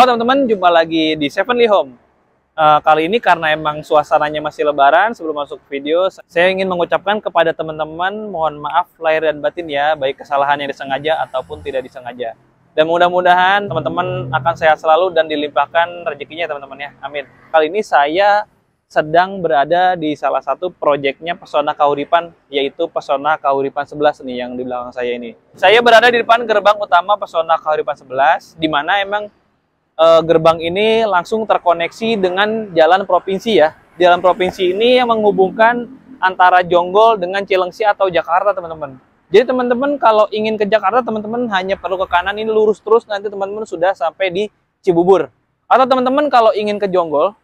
Halo oh, teman-teman, jumpa lagi di Sevenly Home. Uh, kali ini karena emang suasananya masih lebaran, sebelum masuk video, saya ingin mengucapkan kepada teman-teman mohon maaf lahir dan batin ya, baik kesalahan yang disengaja ataupun tidak disengaja. Dan mudah-mudahan teman-teman akan sehat selalu dan dilimpahkan rezekinya teman-teman ya. Amin. Kali ini saya sedang berada di salah satu proyeknya Pesona Kahuripan, yaitu Pesona Kahuripan 11 nih yang di belakang saya ini. Saya berada di depan gerbang utama Pesona Kahuripan 11, di mana emang Eh, gerbang ini langsung terkoneksi dengan jalan provinsi ya. Jalan provinsi ini yang menghubungkan antara Jonggol dengan Cilengsi atau Jakarta, teman-teman. Jadi teman-teman kalau ingin ke Jakarta, teman-teman hanya perlu ke kanan ini lurus terus nanti teman-teman sudah sampai di Cibubur. Atau teman-teman kalau ingin ke Jonggol,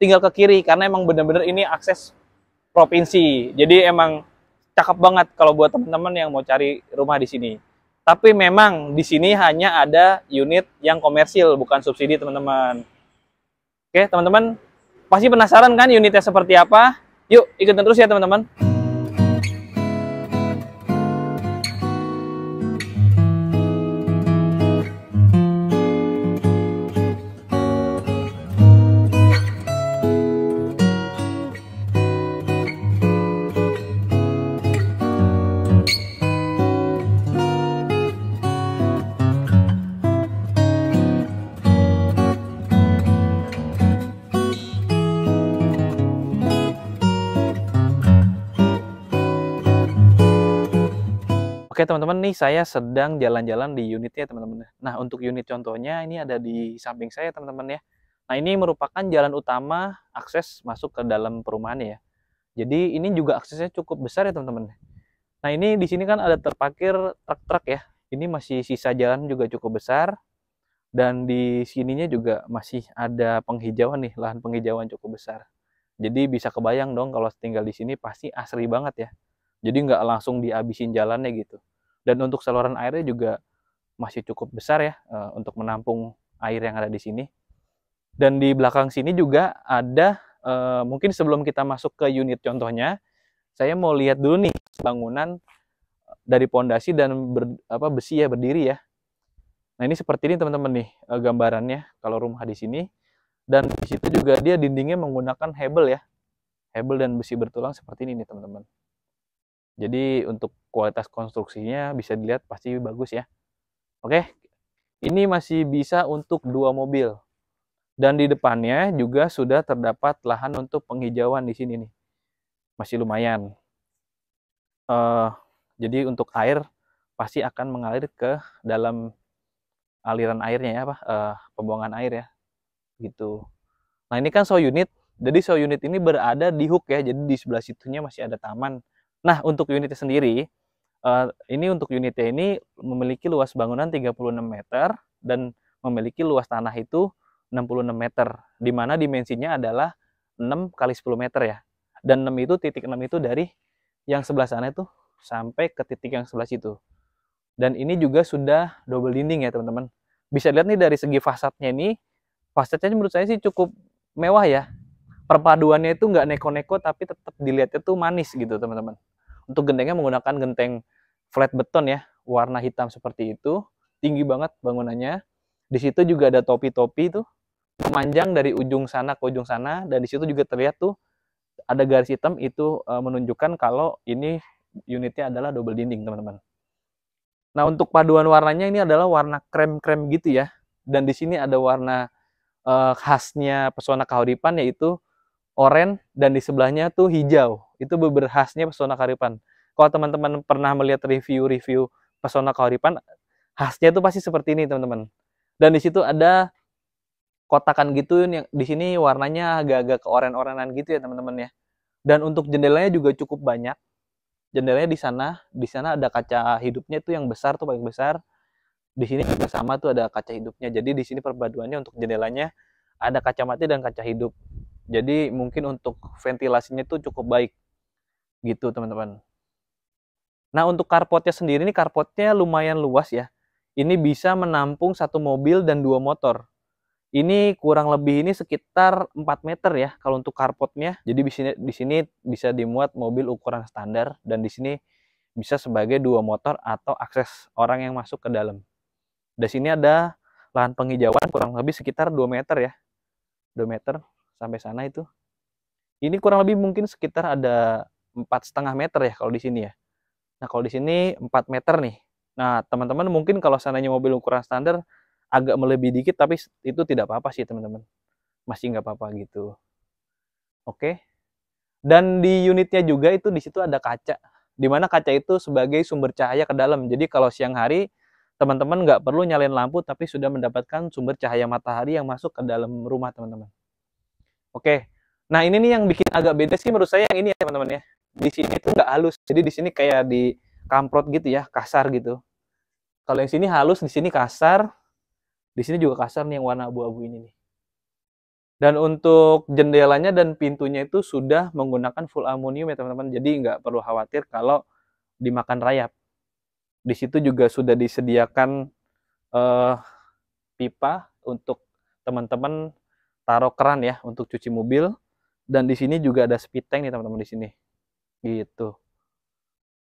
tinggal ke kiri karena emang benar-benar ini akses provinsi. Jadi emang cakep banget kalau buat teman-teman yang mau cari rumah di sini. Tapi memang di sini hanya ada unit yang komersil, bukan subsidi, teman-teman. Oke, teman-teman, pasti penasaran kan unitnya seperti apa? Yuk, ikutin terus ya, teman-teman. teman-teman nih saya sedang jalan-jalan di unit ya teman-teman. Nah untuk unit contohnya ini ada di samping saya teman-teman ya. Nah ini merupakan jalan utama akses masuk ke dalam perumahan ya. Jadi ini juga aksesnya cukup besar ya teman-teman. Nah ini di sini kan ada terparkir truk-truk ya. Ini masih sisa jalan juga cukup besar. Dan di sininya juga masih ada penghijauan nih, lahan penghijauan cukup besar. Jadi bisa kebayang dong kalau tinggal di sini pasti asri banget ya. Jadi nggak langsung dihabisin jalannya gitu dan untuk saluran airnya juga masih cukup besar ya eh, untuk menampung air yang ada di sini. Dan di belakang sini juga ada eh, mungkin sebelum kita masuk ke unit contohnya, saya mau lihat dulu nih bangunan eh, dari pondasi dan ber, apa besi ya berdiri ya. Nah ini seperti ini teman-teman nih gambarannya kalau rumah di sini dan di situ juga dia dindingnya menggunakan hebel ya hebel dan besi bertulang seperti ini nih teman-teman. Jadi untuk kualitas konstruksinya bisa dilihat pasti bagus ya. Oke, ini masih bisa untuk dua mobil. Dan di depannya juga sudah terdapat lahan untuk penghijauan di sini nih. Masih lumayan. Uh, jadi untuk air pasti akan mengalir ke dalam aliran airnya ya, apa uh, eh, pembuangan air ya, gitu. Nah ini kan show unit, jadi show unit ini berada di hook ya, jadi di sebelah situnya masih ada taman. Nah, untuk unitnya sendiri, eh, ini untuk unitnya ini memiliki luas bangunan 36 meter dan memiliki luas tanah itu 66 meter, di mana dimensinya adalah 6 kali 10 meter ya. Dan 6 itu titik 6 itu dari yang sebelah sana itu sampai ke titik yang sebelah situ. Dan ini juga sudah double dinding ya teman-teman. Bisa lihat nih dari segi fasadnya ini, fasadnya menurut saya sih cukup mewah ya. Perpaduannya itu nggak neko-neko tapi tetap dilihatnya tuh manis gitu teman-teman. Untuk gentengnya menggunakan genteng flat beton ya, warna hitam seperti itu, tinggi banget bangunannya. Di situ juga ada topi-topi tuh, memanjang dari ujung sana ke ujung sana, dan di situ juga terlihat tuh ada garis hitam itu e, menunjukkan kalau ini unitnya adalah double dinding teman-teman. Nah untuk paduan warnanya ini adalah warna krem-krem gitu ya, dan di sini ada warna e, khasnya pesona kahuripan yaitu oranye dan di sebelahnya tuh hijau. Itu beber khasnya pesona Karipan. Kalau teman-teman pernah melihat review-review pesona Karipan, khasnya itu pasti seperti ini, teman-teman. Dan di situ ada kotakan gitu yang di sini warnanya agak-agak ke oren orenan gitu ya, teman-teman ya. Dan untuk jendelanya juga cukup banyak. Jendelanya di sana, di sana ada kaca hidupnya tuh yang besar tuh paling besar. Di sini juga sama tuh ada kaca hidupnya. Jadi di sini perpaduannya untuk jendelanya ada kaca mati dan kaca hidup. Jadi mungkin untuk ventilasinya itu cukup baik gitu teman-teman nah untuk karpotnya sendiri ini karpotnya lumayan luas ya ini bisa menampung satu mobil dan dua motor ini kurang lebih ini sekitar 4 meter ya kalau untuk karpotnya. jadi di sini di sini bisa dimuat mobil ukuran standar dan di sini bisa sebagai dua motor atau akses orang yang masuk ke dalam di sini ada lahan penghijauan kurang lebih sekitar 2 meter ya 2 meter sampai sana itu ini kurang lebih mungkin sekitar ada empat setengah meter ya kalau di sini ya. Nah kalau di sini 4 meter nih. Nah teman-teman mungkin kalau seandainya mobil ukuran standar agak melebihi dikit tapi itu tidak apa-apa sih teman-teman. Masih nggak apa-apa gitu. Oke. Dan di unitnya juga itu di situ ada kaca. Dimana kaca itu sebagai sumber cahaya ke dalam. Jadi kalau siang hari teman-teman nggak perlu nyalain lampu tapi sudah mendapatkan sumber cahaya matahari yang masuk ke dalam rumah teman-teman. Oke. Nah ini nih yang bikin agak beda sih menurut saya yang ini ya teman-teman ya di sini tuh nggak halus jadi di sini kayak di kamprot gitu ya kasar gitu kalau yang sini halus di sini kasar di sini juga kasar nih yang warna abu-abu ini nih dan untuk jendelanya dan pintunya itu sudah menggunakan full aluminium ya teman-teman. Jadi nggak perlu khawatir kalau dimakan rayap. Di situ juga sudah disediakan eh, pipa untuk teman-teman taruh keran ya untuk cuci mobil. Dan di sini juga ada speed tank nih teman-teman di sini gitu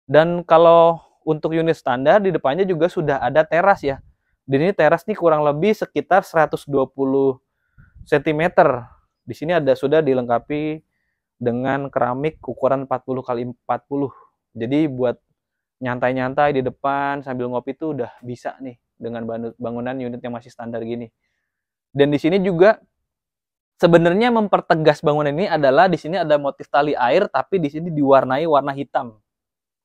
dan kalau untuk unit standar di depannya juga sudah ada teras ya di ini teras nih kurang lebih sekitar 120 cm di sini ada sudah dilengkapi dengan keramik ukuran 40 kali 40 jadi buat nyantai-nyantai di depan sambil ngopi itu udah bisa nih dengan bangunan unit yang masih standar gini dan di sini juga sebenarnya mempertegas bangunan ini adalah di sini ada motif tali air tapi di sini diwarnai warna hitam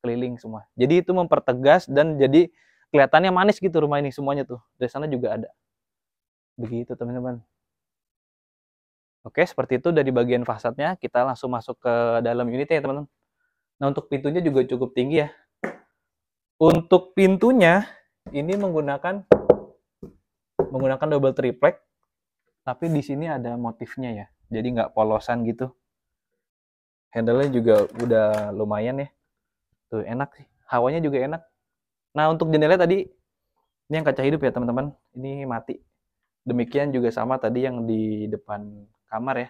keliling semua. Jadi itu mempertegas dan jadi kelihatannya manis gitu rumah ini semuanya tuh. Dari sana juga ada. Begitu teman-teman. Oke, seperti itu dari bagian fasadnya. Kita langsung masuk ke dalam unitnya ya teman-teman. Nah, untuk pintunya juga cukup tinggi ya. Untuk pintunya ini menggunakan menggunakan double triplek tapi di sini ada motifnya ya jadi nggak polosan gitu handle-nya juga udah lumayan ya tuh enak sih hawanya juga enak nah untuk jendela tadi ini yang kaca hidup ya teman-teman ini mati demikian juga sama tadi yang di depan kamar ya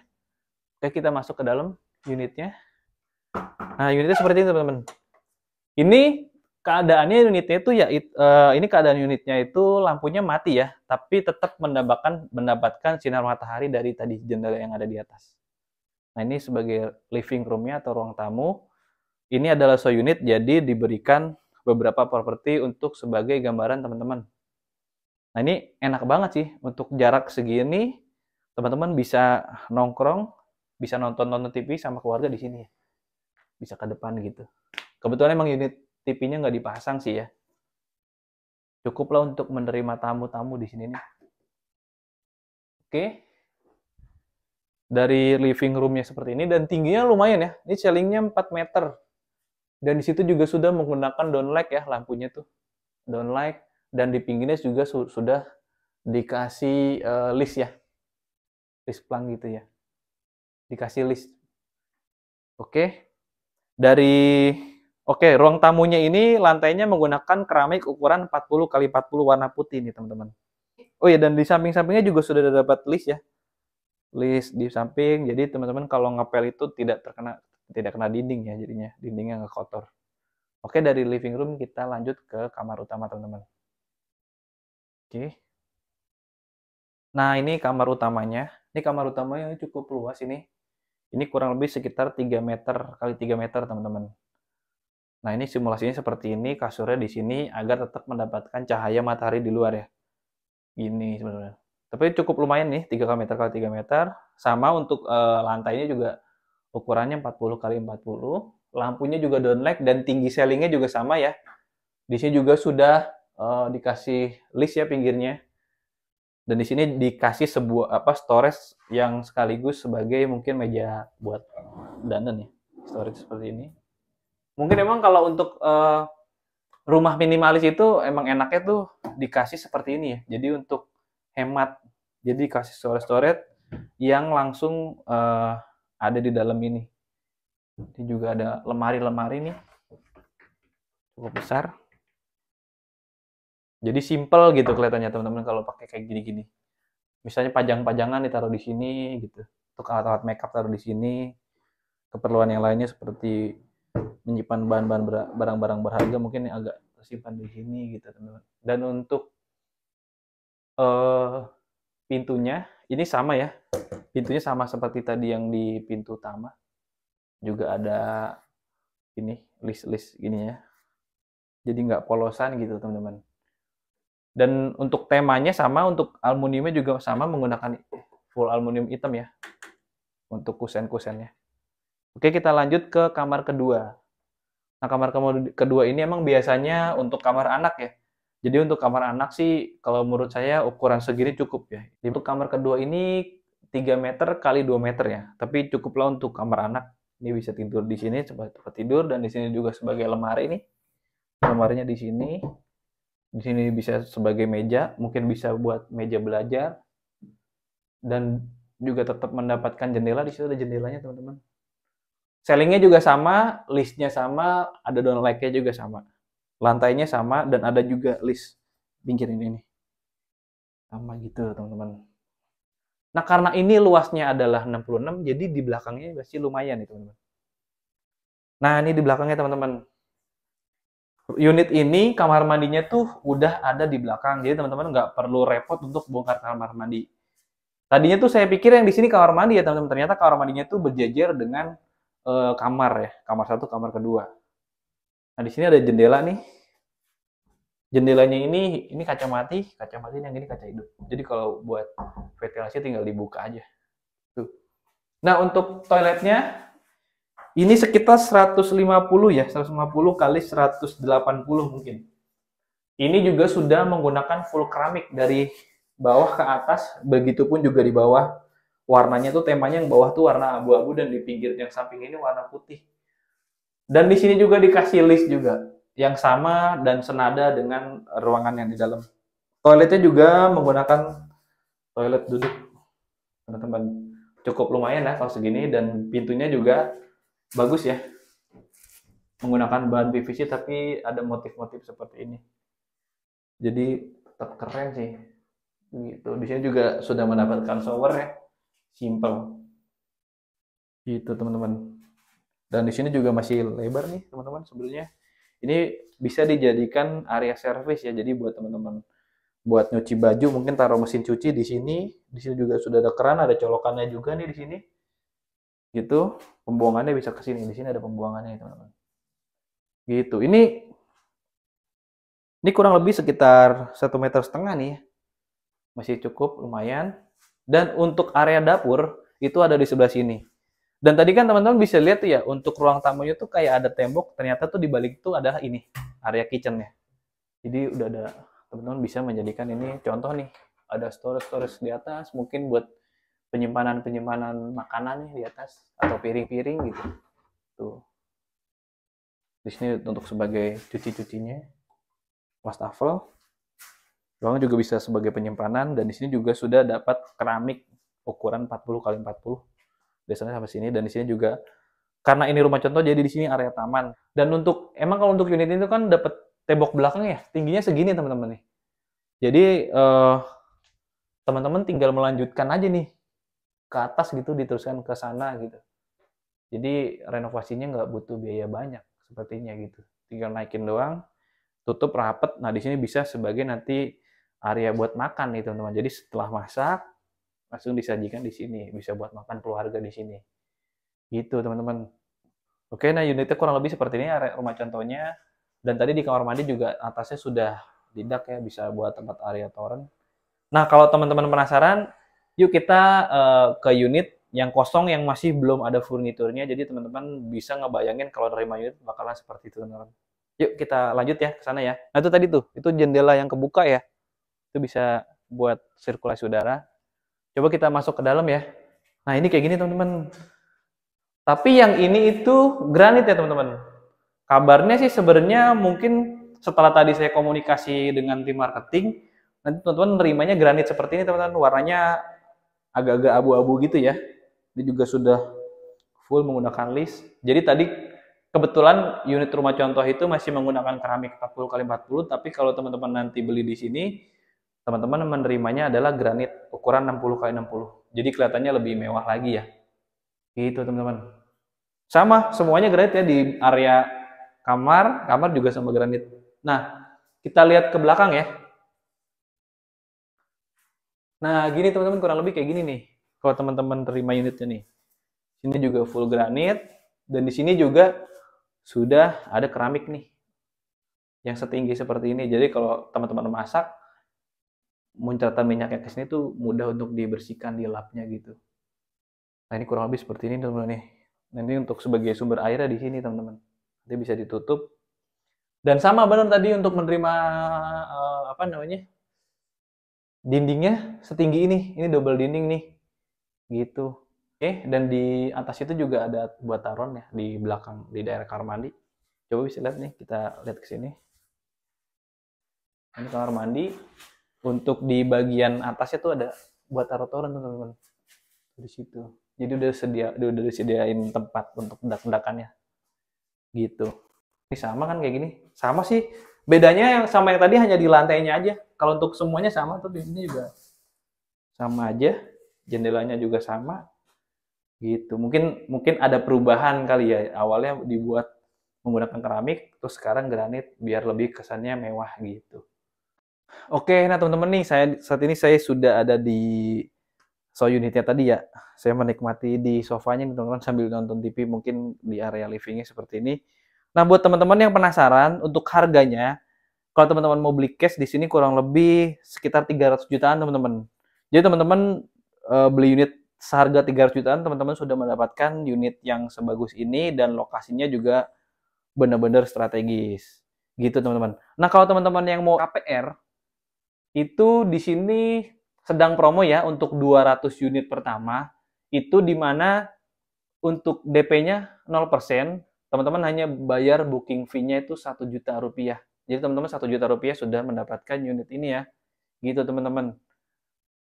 oke kita masuk ke dalam unitnya nah unitnya seperti ini teman-teman ini keadaannya unitnya itu ya it, uh, ini keadaan unitnya itu lampunya mati ya, tapi tetap mendapatkan mendapatkan sinar matahari dari tadi jendela yang ada di atas. Nah ini sebagai living roomnya atau ruang tamu. Ini adalah so unit jadi diberikan beberapa properti untuk sebagai gambaran teman-teman. Nah ini enak banget sih untuk jarak segini teman-teman bisa nongkrong, bisa nonton-nonton TV sama keluarga di sini ya. Bisa ke depan gitu. Kebetulan emang unit TV-nya nggak dipasang sih ya. Cukuplah untuk menerima tamu-tamu di sini nih. Oke. Dari living roomnya seperti ini dan tingginya lumayan ya. Ini ceilingnya 4 meter. Dan di situ juga sudah menggunakan downlight ya lampunya tuh. Downlight dan di pinggirnya juga su sudah dikasih uh, list ya. List plang gitu ya. Dikasih list. Oke. Dari Oke, ruang tamunya ini lantainya menggunakan keramik ukuran 40 kali 40 warna putih nih, teman-teman. Oh ya, dan di samping-sampingnya juga sudah dapat list ya. List di samping. Jadi teman-teman kalau ngepel itu tidak terkena tidak kena dinding ya jadinya. Dindingnya nggak kotor. Oke, dari living room kita lanjut ke kamar utama, teman-teman. Oke. Nah, ini kamar utamanya. Ini kamar utamanya cukup luas ini. Ini kurang lebih sekitar 3 meter kali 3 meter, teman-teman. Nah, ini simulasinya seperti ini, kasurnya di sini agar tetap mendapatkan cahaya matahari di luar ya. Gini sebenarnya. Tapi cukup lumayan nih, 3 meter kali 3 meter. Sama untuk e, eh, lantainya juga ukurannya 40 kali 40. Lampunya juga downlight dan tinggi ceilingnya juga sama ya. Di sini juga sudah e, dikasih list ya pinggirnya. Dan di sini dikasih sebuah apa storage yang sekaligus sebagai mungkin meja buat dandan ya. Storage seperti ini mungkin emang kalau untuk uh, rumah minimalis itu emang enaknya tuh dikasih seperti ini ya. Jadi untuk hemat, jadi kasih storage-storage yang langsung uh, ada di dalam ini. Ini juga ada lemari-lemari nih, cukup besar. Jadi simple gitu kelihatannya teman-teman kalau pakai kayak gini-gini. Misalnya pajang-pajangan ditaruh di sini gitu. Untuk alat-alat makeup taruh di sini. Keperluan yang lainnya seperti menyimpan bahan-bahan barang-barang berharga mungkin yang agak tersimpan di sini gitu teman-teman. Dan untuk uh, pintunya ini sama ya. Pintunya sama seperti tadi yang di pintu utama. Juga ada ini list-list gini ya. Jadi nggak polosan gitu teman-teman. Dan untuk temanya sama, untuk aluminiumnya juga sama menggunakan full aluminium hitam ya. Untuk kusen-kusennya. Oke, kita lanjut ke kamar kedua. Nah, kamar kedua ini emang biasanya untuk kamar anak ya. Jadi untuk kamar anak sih kalau menurut saya ukuran segini cukup ya. Untuk kamar kedua ini 3 meter kali 2 meter ya. Tapi cukuplah untuk kamar anak. Ini bisa tidur di sini sebagai tempat tidur dan di sini juga sebagai lemari ini. Lemarinya di sini. Di sini bisa sebagai meja, mungkin bisa buat meja belajar. Dan juga tetap mendapatkan jendela di situ ada jendelanya teman-teman. Sellingnya juga sama, listnya sama, ada down like-nya juga sama. Lantainya sama dan ada juga list pinggir ini nih. Sama gitu teman-teman. Nah karena ini luasnya adalah 66, jadi di belakangnya pasti lumayan nih teman-teman. Nah ini di belakangnya teman-teman. Unit ini kamar mandinya tuh udah ada di belakang, jadi teman-teman nggak perlu repot untuk bongkar kamar mandi. Tadinya tuh saya pikir yang di sini kamar mandi ya teman-teman, ternyata kamar mandinya tuh berjejer dengan Eh, kamar ya, kamar satu, kamar kedua. Nah di sini ada jendela nih. Jendelanya ini ini kaca mati, kaca mati yang ini kaca hidup. Jadi kalau buat ventilasi tinggal dibuka aja. Tuh. Nah untuk toiletnya ini sekitar 150 ya, 150 kali 180 mungkin. Ini juga sudah menggunakan full keramik dari bawah ke atas, begitu pun juga di bawah warnanya tuh temanya yang bawah tuh warna abu-abu dan di pinggir yang samping ini warna putih. Dan di sini juga dikasih list juga yang sama dan senada dengan ruangan yang di dalam. Toiletnya juga menggunakan toilet duduk teman-teman cukup lumayan lah kalau segini dan pintunya juga bagus ya menggunakan bahan PVC tapi ada motif-motif seperti ini jadi tetap keren sih gitu di sini juga sudah mendapatkan shower ya simple gitu teman-teman dan di sini juga masih lebar nih teman-teman sebenarnya ini bisa dijadikan area service ya jadi buat teman-teman buat nyuci baju mungkin taruh mesin cuci di sini di sini juga sudah ada keran ada colokannya juga nih di sini gitu pembuangannya bisa ke sini di sini ada pembuangannya teman-teman gitu ini ini kurang lebih sekitar satu meter setengah nih masih cukup lumayan dan untuk area dapur itu ada di sebelah sini. Dan tadi kan teman-teman bisa lihat tuh ya, untuk ruang tamunya tuh kayak ada tembok, ternyata tuh di balik itu ada ini, area kitchennya. Jadi udah ada, teman-teman bisa menjadikan ini contoh nih, ada storage-storage di atas, mungkin buat penyimpanan-penyimpanan makanan nih di atas, atau piring-piring gitu. Tuh. Di sini untuk sebagai cuci-cucinya, wastafel, Ruangan juga bisa sebagai penyimpanan dan di sini juga sudah dapat keramik ukuran 40 kali 40. Biasanya sampai sini dan di sini juga karena ini rumah contoh jadi di sini area taman. Dan untuk emang kalau untuk unit itu kan dapat tembok belakang ya, tingginya segini teman-teman nih. Jadi teman eh, teman-teman tinggal melanjutkan aja nih ke atas gitu diteruskan ke sana gitu. Jadi renovasinya nggak butuh biaya banyak sepertinya gitu. Tinggal naikin doang, tutup rapet Nah di sini bisa sebagai nanti area buat makan nih teman-teman. Jadi setelah masak langsung disajikan di sini, bisa buat makan keluarga di sini. Gitu teman-teman. Oke, nah unitnya kurang lebih seperti ini area rumah contohnya. Dan tadi di kamar mandi juga atasnya sudah didak ya, bisa buat tempat area toren. Nah, kalau teman-teman penasaran, yuk kita uh, ke unit yang kosong yang masih belum ada furniturnya. Jadi teman-teman bisa ngebayangin kalau dari unit bakalan seperti itu teman-teman. Yuk kita lanjut ya ke sana ya. Nah itu tadi tuh, itu jendela yang kebuka ya itu bisa buat sirkulasi udara. Coba kita masuk ke dalam ya. Nah ini kayak gini teman-teman. Tapi yang ini itu granit ya teman-teman. Kabarnya sih sebenarnya mungkin setelah tadi saya komunikasi dengan tim marketing, nanti teman-teman nerimanya granit seperti ini teman-teman. Warnanya agak-agak abu-abu gitu ya. Ini juga sudah full menggunakan list. Jadi tadi kebetulan unit rumah contoh itu masih menggunakan keramik 40 kali 40 tapi kalau teman-teman nanti beli di sini teman-teman menerimanya adalah granit ukuran 60 kali 60. Jadi kelihatannya lebih mewah lagi ya. Gitu teman-teman. Sama semuanya granit ya di area kamar, kamar juga sama granit. Nah, kita lihat ke belakang ya. Nah, gini teman-teman kurang lebih kayak gini nih. Kalau teman-teman terima unitnya nih. Ini juga full granit dan di sini juga sudah ada keramik nih yang setinggi seperti ini. Jadi kalau teman-teman masak muncratan minyaknya ke sini tuh mudah untuk dibersihkan di lapnya gitu. Nah ini kurang lebih seperti ini teman-teman nih. Nanti untuk sebagai sumber airnya di sini teman-teman. Nanti bisa ditutup. Dan sama benar tadi untuk menerima uh, apa namanya dindingnya setinggi ini. Ini double dinding nih. Gitu. Oke, eh, dan di atas itu juga ada buat taron ya di belakang di daerah kamar mandi. Coba bisa lihat nih, kita lihat ke sini. Ini kamar mandi untuk di bagian atasnya tuh ada buat taruh-taruhan teman-teman di situ jadi udah sedia udah disediain tempat untuk pendak-pendakannya gitu ini sama kan kayak gini sama sih bedanya yang sama yang tadi hanya di lantainya aja kalau untuk semuanya sama tuh di sini juga sama aja jendelanya juga sama gitu mungkin mungkin ada perubahan kali ya awalnya dibuat menggunakan keramik terus sekarang granit biar lebih kesannya mewah gitu Oke, nah teman-teman nih, saya saat ini saya sudah ada di so unitnya tadi ya. Saya menikmati di sofanya nih teman-teman sambil nonton TV mungkin di area livingnya seperti ini. Nah, buat teman-teman yang penasaran untuk harganya, kalau teman-teman mau beli cash di sini kurang lebih sekitar 300 jutaan teman-teman. Jadi teman-teman eh, beli unit seharga 300 jutaan, teman-teman sudah mendapatkan unit yang sebagus ini dan lokasinya juga benar-benar strategis. Gitu teman-teman. Nah, kalau teman-teman yang mau KPR itu di sini sedang promo ya untuk 200 unit pertama itu di mana untuk DP-nya 0%, teman-teman hanya bayar booking fee-nya itu 1 juta rupiah. Jadi teman-teman 1 juta rupiah sudah mendapatkan unit ini ya. Gitu teman-teman.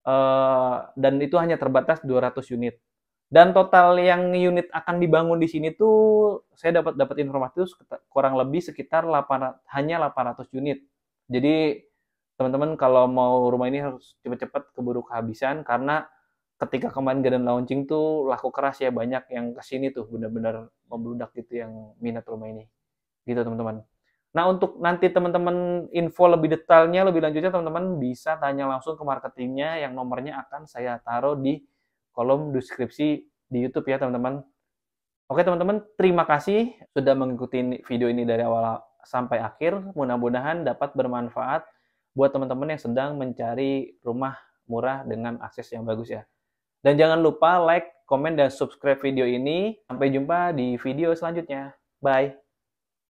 Eh, dan itu hanya terbatas 200 unit. Dan total yang unit akan dibangun di sini tuh saya dapat dapat informasi itu kurang lebih sekitar 800, hanya 800 unit. Jadi teman-teman kalau mau rumah ini harus cepat-cepat keburu kehabisan karena ketika kemarin Garden launching tuh laku keras ya banyak yang kesini tuh benar-benar membludak gitu yang minat rumah ini gitu teman-teman. Nah untuk nanti teman-teman info lebih detailnya lebih lanjutnya teman-teman bisa tanya langsung ke marketingnya yang nomornya akan saya taruh di kolom deskripsi di YouTube ya teman-teman. Oke teman-teman terima kasih sudah mengikuti video ini dari awal sampai akhir. Mudah-mudahan dapat bermanfaat buat teman-teman yang sedang mencari rumah murah dengan akses yang bagus ya. Dan jangan lupa like, komen, dan subscribe video ini. Sampai jumpa di video selanjutnya. Bye.